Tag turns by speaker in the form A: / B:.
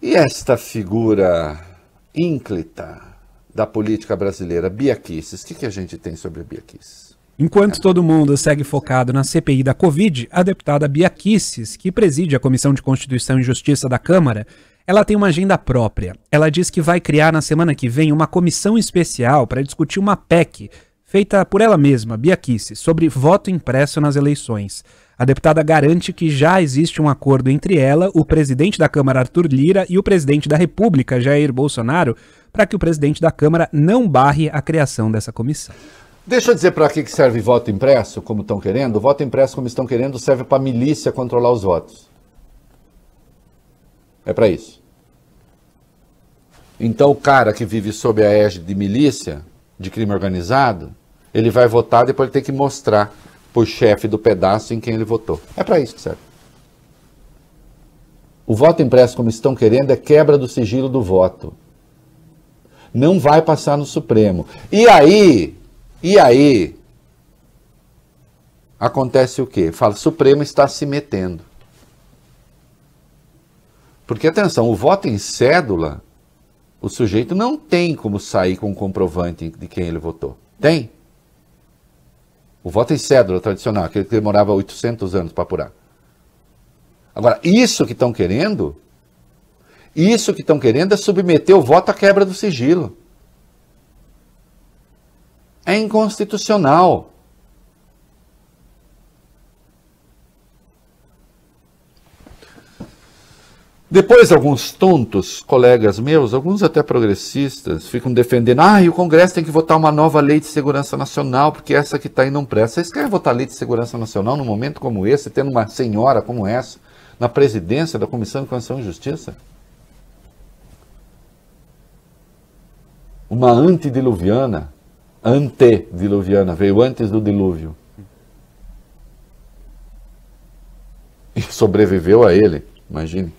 A: E esta figura ínclita da política brasileira, Bia Kicis, o que, que a gente tem sobre a Bia Kicis?
B: Enquanto todo mundo segue focado na CPI da Covid, a deputada Bia Kicis, que preside a Comissão de Constituição e Justiça da Câmara, ela tem uma agenda própria. Ela diz que vai criar na semana que vem uma comissão especial para discutir uma PEC feita por ela mesma, Bia Kicis, sobre voto impresso nas eleições. A deputada garante que já existe um acordo entre ela, o presidente da Câmara Arthur Lira e o presidente da República Jair Bolsonaro para que o presidente da Câmara não barre a criação dessa comissão.
A: Deixa eu dizer para que serve voto impresso, como estão querendo. O voto impresso, como estão querendo, serve para a milícia controlar os votos. É para isso. Então, o cara que vive sob a égide de milícia de crime organizado, ele vai votar, depois ele tem que mostrar para o chefe do pedaço em quem ele votou. É para isso que serve. O voto impresso, como estão querendo, é quebra do sigilo do voto. Não vai passar no Supremo. E aí, e aí, acontece o quê? Fala, o Supremo está se metendo. Porque, atenção, o voto em cédula o sujeito não tem como sair com o comprovante de quem ele votou. Tem? O voto em cédula tradicional, aquele que demorava 800 anos para apurar. Agora, isso que estão querendo, isso que estão querendo é submeter o voto à quebra do sigilo. É inconstitucional. Depois, alguns tontos, colegas meus, alguns até progressistas, ficam defendendo: ah, o Congresso tem que votar uma nova lei de segurança nacional, porque essa que está aí não presta. Vocês querem votar lei de segurança nacional num momento como esse, tendo uma senhora como essa na presidência da Comissão de Constituição e Justiça? Uma antediluviana, antediluviana, veio antes do dilúvio. E sobreviveu a ele, imagine.